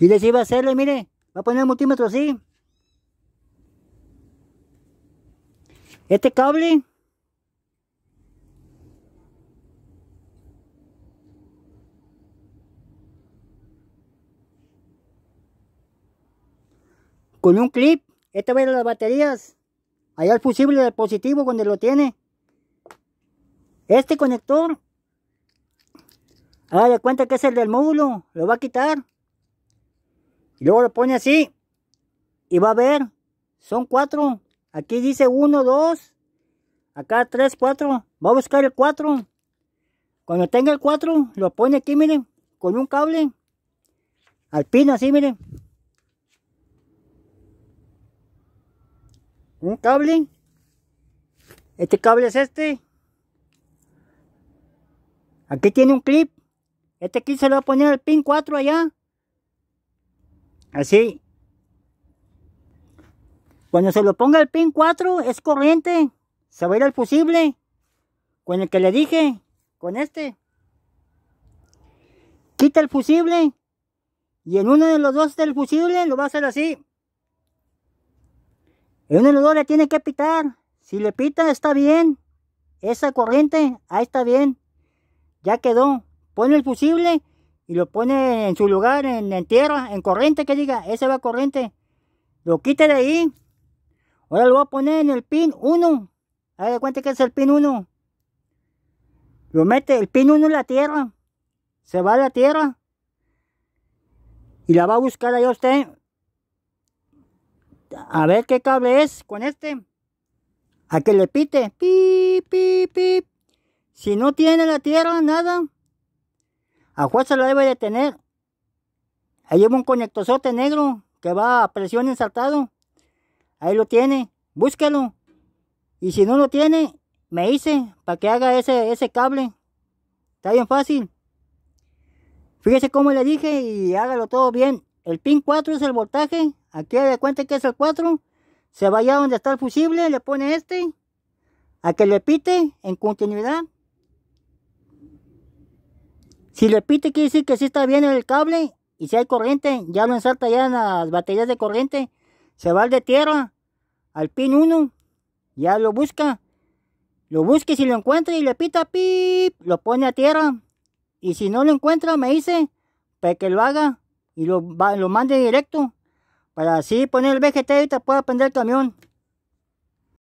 Y les iba a hacerle, mire, va a poner el multímetro así. Este cable. Con un clip, Esta va a ir a las baterías. Allá el fusible del positivo donde lo tiene. Este conector. Ahora de cuenta que es el del módulo. Lo va a quitar. Y luego lo pone así. Y va a ver. Son cuatro. Aquí dice uno, dos. Acá tres, cuatro. Va a buscar el cuatro. Cuando tenga el cuatro, lo pone aquí, miren. Con un cable. Al pino así, miren. Un cable. Este cable es este. Aquí tiene un clip. Este aquí se lo va a poner al pin 4 allá. Así. Cuando se lo ponga el pin 4 es corriente. Se va a ir al fusible. Con el que le dije. Con este. Quita el fusible. Y en uno de los dos del fusible lo va a hacer así. En uno de los dos le tiene que pitar. Si le pita está bien. Esa corriente, ahí está bien. Ya quedó. Pone el fusible y lo pone en su lugar, en, tierra, en corriente, que diga, ese va corriente. Lo quita de ahí. Ahora lo voy a poner en el pin 1. ahí de cuenta que es el pin 1. Lo mete el pin 1 en la tierra. Se va a la tierra. Y la va a buscar allá usted. A ver qué cable es con este. A que le pite. Pi, pip. Si no tiene la tierra, nada a fuerza lo debe de tener. Ahí lleva un conectosote negro que va a presión ensartado. Ahí lo tiene, búsquelo. Y si no lo tiene, me hice para que haga ese, ese cable. Está bien fácil. Fíjese cómo le dije y hágalo todo bien. El pin 4 es el voltaje. Aquí de cuenta que es el 4. Se vaya donde está el fusible, le pone este. A que le pite en continuidad si le pite, quiere decir que sí está bien el cable. Y si hay corriente, ya lo salta ya en las baterías de corriente. Se va al de tierra, al pin 1. Ya lo busca. Lo busca y si lo encuentra y le pita pip. Lo pone a tierra. Y si no lo encuentra, me dice, para que lo haga y lo, lo mande directo. Para así poner el VGT y te pueda prender el camión.